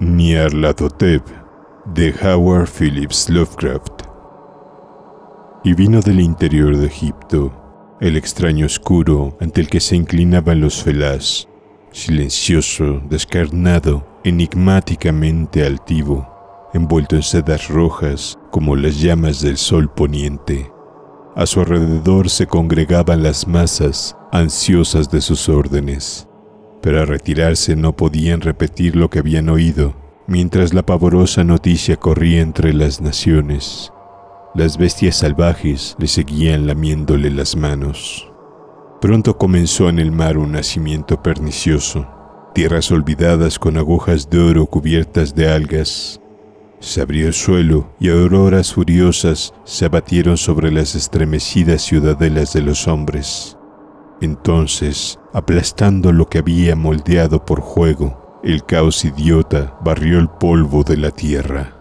Nyarlathotep de Howard Phillips Lovecraft. Y vino del interior de Egipto, el extraño oscuro ante el que se inclinaban los felaz, silencioso, descarnado, enigmáticamente altivo, envuelto en sedas rojas como las llamas del sol poniente. A su alrededor se congregaban las masas, ansiosas de sus órdenes pero al retirarse no podían repetir lo que habían oído, mientras la pavorosa noticia corría entre las naciones. Las bestias salvajes le seguían lamiéndole las manos. Pronto comenzó en el mar un nacimiento pernicioso, tierras olvidadas con agujas de oro cubiertas de algas. Se abrió el suelo y auroras furiosas se abatieron sobre las estremecidas ciudadelas de los hombres. Entonces, aplastando lo que había moldeado por juego, el caos idiota barrió el polvo de la tierra.